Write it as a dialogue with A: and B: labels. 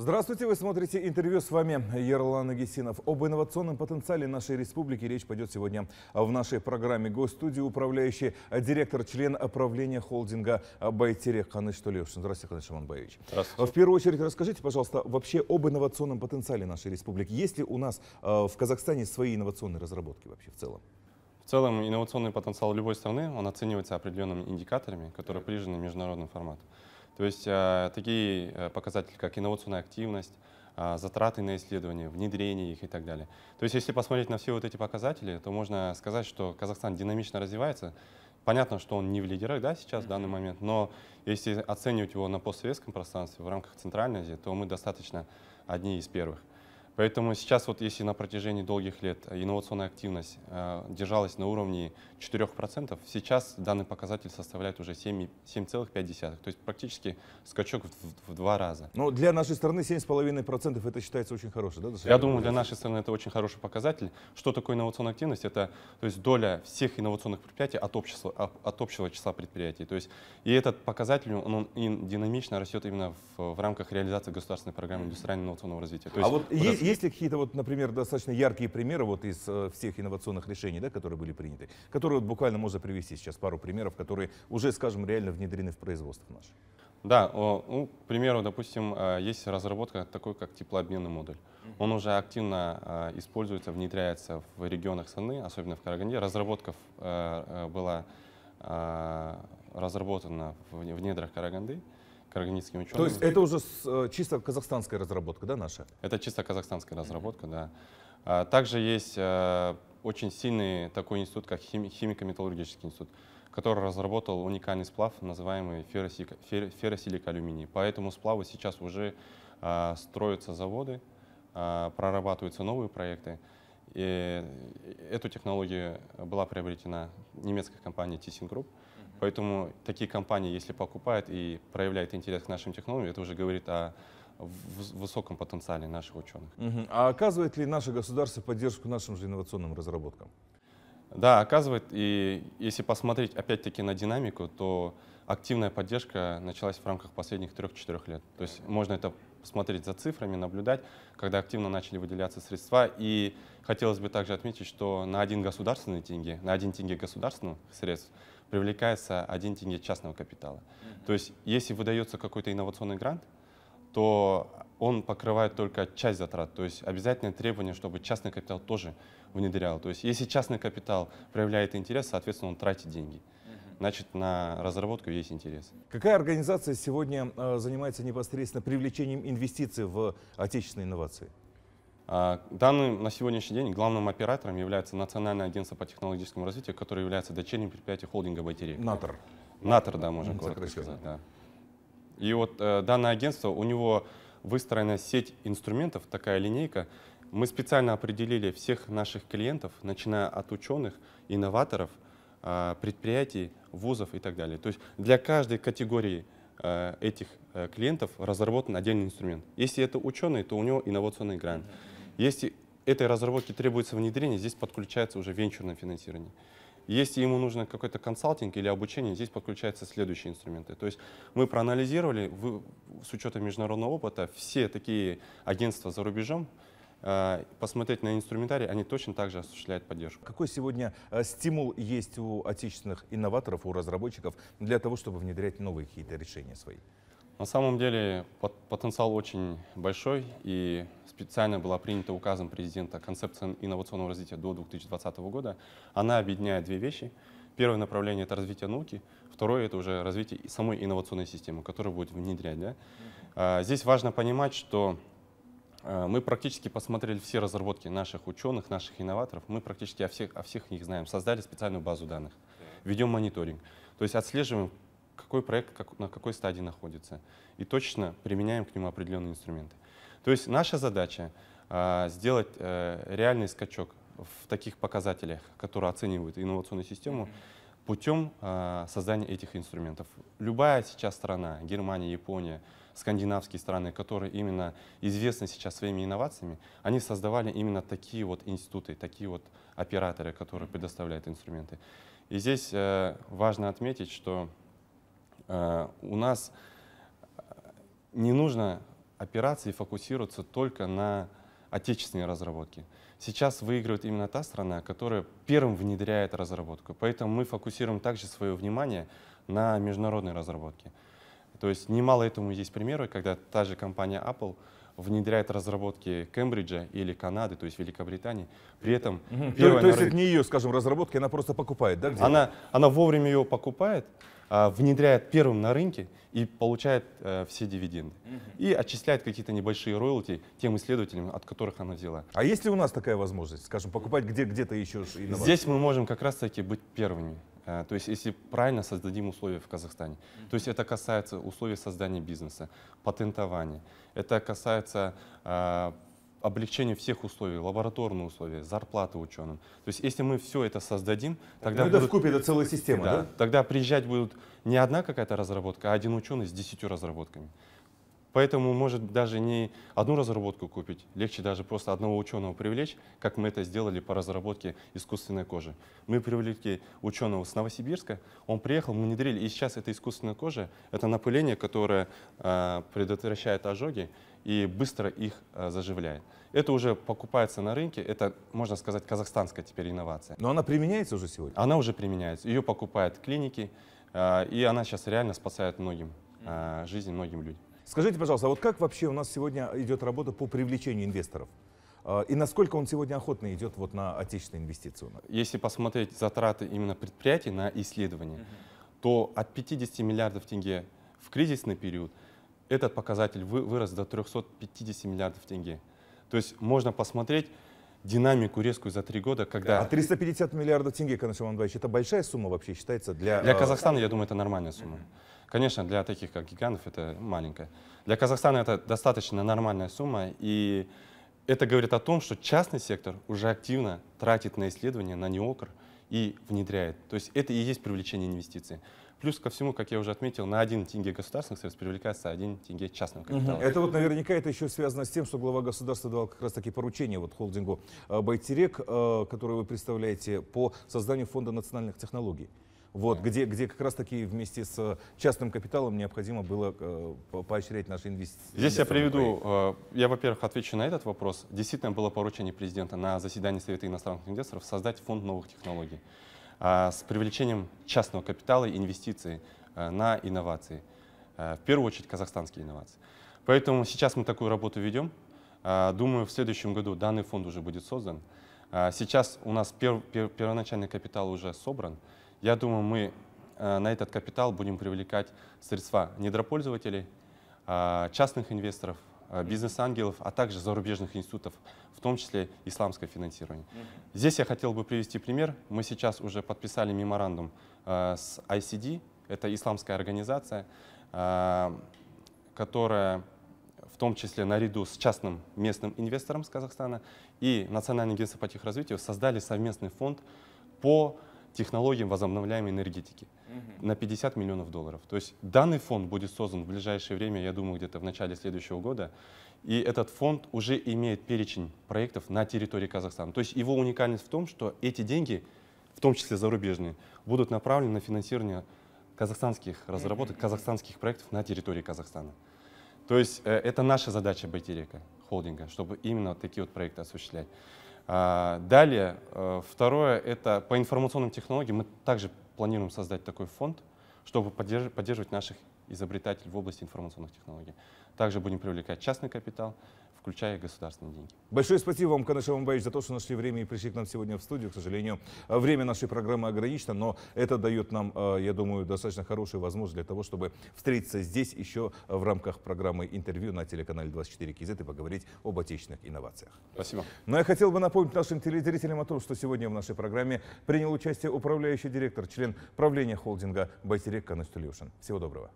A: Здравствуйте, вы смотрите интервью с вами Ерлан Агесинов. Об инновационном потенциале нашей республики речь пойдет сегодня в нашей программе. Госстудии управляющий э, директор, член правления холдинга «Байтерек» Ханыч Тулевшин. Здравствуйте, Ханыч Шаманбаевич. Здравствуйте. Э, в первую очередь расскажите, пожалуйста, вообще об инновационном потенциале нашей республики. Есть ли у нас э, в Казахстане свои инновационные разработки вообще в целом? В целом
B: инновационный потенциал любой страны, он оценивается определенными индикаторами, которые прижены международным форматом. То есть а, такие э, показатели, как инновационная активность, а, затраты на исследования, внедрение их и так далее. То есть если посмотреть на все вот эти показатели, то можно сказать, что Казахстан динамично развивается. Понятно, что он не в лидерах да, сейчас, в данный момент, но если оценивать его на постсоветском пространстве в рамках Центральной Азии, то мы достаточно одни из первых. Поэтому сейчас, вот если на протяжении долгих лет э, инновационная активность э, держалась на уровне 4%, сейчас данный показатель составляет уже 7,5%, то есть практически скачок в, в два раза.
A: Но ну, для нашей страны 7,5% это считается очень хорошим, да? Я думаю, для
B: нашей страны это очень хороший показатель. Что такое инновационная активность? Это то есть доля всех инновационных предприятий от, общего от общего числа предприятий. То есть, и этот показатель, он, он динамично растет именно в, в рамках реализации государственной программы индустриального инновационного развития. То а есть, а вот, вот есть есть,
A: есть ли какие-то, вот, например, достаточно яркие примеры вот из э, всех инновационных решений, да, которые были приняты, которые вот буквально можно привести сейчас пару примеров, которые уже, скажем, реально внедрены в производство наше?
B: Да, ну, к примеру, допустим, э, есть разработка такой, как теплообменный модуль. Он уже активно э, используется, внедряется в регионах страны, особенно в Караганде. Разработка была разработана в недрах Караганды карагандинским ученым. То есть это уже
A: с, э, чисто казахстанская разработка, да, наша?
B: Это чисто казахстанская разработка, да. А также есть э, очень сильный такой институт, как химико-металлургический институт, который разработал уникальный сплав, называемый ферросиликоалюминий. алюминий По этому сплаву сейчас уже э, строятся заводы, прорабатываются новые проекты. И эту технологию была приобретена немецкая компания Tissing Group. Поэтому такие компании, если покупают и проявляют интерес к нашим технологиям, это уже говорит о высоком потенциале наших ученых.
A: Угу. А оказывает ли наше государство поддержку нашим же инновационным разработкам? Да, оказывает.
B: И если посмотреть опять-таки на динамику, то активная поддержка началась в рамках последних трех-четырех лет. То есть можно это посмотреть за цифрами, наблюдать, когда активно начали выделяться средства. И хотелось бы также отметить, что на один государственный тенге, на один тенге государственных средств привлекается один тенге частного капитала. То есть если выдается какой-то инновационный грант, то он покрывает только часть затрат. То есть обязательное требование, чтобы частный капитал тоже внедрял. То есть если частный капитал проявляет интерес, соответственно, он тратит деньги значит, на разработку есть интерес.
A: Какая организация сегодня э, занимается непосредственно привлечением инвестиций в отечественные инновации?
B: А, данным на сегодняшний день главным оператором является Национальное агентство по технологическому развитию, которое является дочерним предприятием холдинга «Байтерек». НАТОР. НАТОР, да, можно коротко сказать. Да. И вот э, данное агентство, у него выстроена сеть инструментов, такая линейка. Мы специально определили всех наших клиентов, начиная от ученых, инноваторов – а, предприятий, вузов и так далее. То есть для каждой категории а, этих э, клиентов разработан отдельный инструмент. Если это ученый, то у него инновационный грант. Если этой разработке требуется внедрение, здесь подключается уже венчурное финансирование. Если ему нужно какой-то консалтинг или обучение, здесь подключаются следующие инструменты. То есть мы проанализировали вы, с учетом международного опыта все такие агентства за рубежом, Э, посмотреть на инструментарий, они точно так же осуществляют поддержку.
A: Какой сегодня э, стимул есть у отечественных инноваторов, у разработчиков для того, чтобы внедрять новые какие-то решения свои?
B: На самом деле потенциал очень большой, и специально была принята указом президента концепция инновационного развития до 2020 года. Она объединяет две вещи. Первое направление — это развитие науки, второе — это уже развитие самой инновационной системы, которая будет внедрять. Да? Э, здесь важно понимать, что Э, мы практически посмотрели все разработки наших ученых, наших инноваторов. Мы практически о всех, о всех них знаем. Создали специальную базу данных. Ведем мониторинг. То есть отслеживаем, какой проект как, на какой стадии находится. И точно применяем к нему определенные инструменты. То есть наша задача а, сделать а, реальный скачок в таких показателях, которые оценивают инновационную систему, путем а, создания этих инструментов. Любая сейчас страна, Германия, Япония, скандинавские страны, которые именно известны сейчас своими инновациями, они создавали именно такие вот институты, такие вот операторы, которые предоставляют инструменты. И здесь э, важно отметить, что э, у нас э, не нужно операции фокусироваться только на отечественные разработки. Сейчас выигрывает именно та страна, которая первым внедряет разработку. Поэтому мы фокусируем также свое внимание на международной разработке. То есть немало этому есть примеры, когда та же компания Apple внедряет разработки Кембриджа или Канады, то есть Великобритании. При этом угу. первая то, то есть это
A: не ее, скажем, разработки, она просто покупает,
B: да? Она, она вовремя ее покупает, а, внедряет первым на рынке и получает э, все дивиденды. Угу. И отчисляет какие-то небольшие роялти тем исследователям, от которых она
A: взяла. А есть ли у нас такая возможность, скажем, покупать где-то еще инновации? Здесь
B: мы можем как раз-таки быть первыми. Э, то есть если правильно создадим условия в Казахстане. То есть это касается условий создания бизнеса, патентования. Это касается э, облегчение всех условий, лабораторные условия, зарплаты ученым. То есть, если мы все это создадим, тогда... Ну, будут, это вкупе, это целая система, да, да? Тогда приезжать будут не одна какая-то разработка, а один ученый с десятью разработками. Поэтому, может, даже не одну разработку купить, легче даже просто одного ученого привлечь, как мы это сделали по разработке искусственной кожи. Мы привлекли ученого с Новосибирска, он приехал, мы внедрили, и сейчас это искусственная кожа, это напыление, которое э, предотвращает ожоги и быстро их э, заживляет. Это уже покупается на рынке, это, можно сказать, казахстанская теперь инновация.
A: Но она применяется уже сегодня? Она уже
B: применяется, ее покупают клиники, э, и она сейчас реально спасает многим э,
A: жизнь, многим людям. Скажите, пожалуйста, а вот как вообще у нас сегодня идет работа по привлечению инвесторов? А, и насколько он сегодня охотно идет вот на отечественные инвестиции?
B: Если посмотреть затраты именно предприятий на исследования, uh -huh. то от 50 миллиардов тенге в кризисный период этот показатель вырос до 350 миллиардов тенге. То есть можно посмотреть, динамику резкую за три года, когда... А
A: 350 миллиардов тенге, Канашев Иванович, это большая сумма вообще считается для... Для э, Казахстана,
B: я думаю, это нормальная сумма. Конечно, для таких, как гигантов, это маленькая. Для Казахстана это достаточно нормальная сумма, и это говорит о том, что частный сектор уже активно тратит на исследования, на неокр, и внедряет. То есть это и есть привлечение инвестиций. Плюс ко всему, как я уже отметил, на один тенге государственных средств привлекается один тенге частного капитала. Угу. Это вот
A: наверняка это еще связано с тем, что глава государства дал как раз таки поручение вот холдингу э, «Байтерек», э, который вы представляете, по созданию фонда национальных технологий. Вот, mm где, где как раз-таки вместе с э, частным капиталом необходимо было э, поощрять наши инвестиции. Здесь я приведу,
B: э, я, во-первых, отвечу на этот вопрос. Действительно было поручение президента на заседании Совета иностранных инвесторов создать фонд новых технологий э, с привлечением частного капитала и инвестиций э, на инновации. Э, в первую очередь казахстанские инновации. Поэтому сейчас мы такую работу ведем. Э, думаю, в следующем году данный фонд уже будет создан. Э, сейчас у нас пер, пер, первоначальный капитал уже собран. Я думаю, мы э, на этот капитал будем привлекать средства недропользователей, а, частных инвесторов, а, бизнес-ангелов, а также зарубежных институтов, в том числе исламское финансирование. Здесь я хотел бы привести пример. Мы сейчас уже подписали меморандум э, с ICD, это исламская организация, э, которая в том числе наряду с частным местным инвестором с Казахстана и Национальным агентством по техразвитию создали совместный фонд по технологиям возобновляемой энергетики угу. на 50 миллионов долларов. То есть данный фонд будет создан в ближайшее время, я думаю, где-то в начале следующего года. И этот фонд уже имеет перечень проектов на территории Казахстана. То есть его уникальность в том, что эти деньги, в том числе зарубежные, будут направлены на финансирование казахстанских разработок, казахстанских проектов на территории Казахстана. То есть э, это наша задача Байтерека, холдинга, чтобы именно вот такие вот проекты осуществлять. А, далее, э, второе, это по информационным технологиям мы также планируем создать такой фонд, чтобы поддерживать наших изобретателей в области информационных технологий. Также будем привлекать частный капитал, включая государственные деньги.
A: Большое спасибо вам, Канышев Амбаевич, за то, что нашли время и пришли к нам сегодня в студию. К сожалению, время нашей программы ограничено, но это дает нам, э, я думаю, достаточно хорошую возможность для того, чтобы встретиться здесь еще в рамках программы интервью на телеканале 24 КЗ и поговорить об отечественных инновациях. Спасибо. Но ну, я хотел бы напомнить нашим телезрителям о том, что сегодня в нашей программе принял участие управляющий директор, член правления холдинга «Байтерек» Каныш Всего доброго.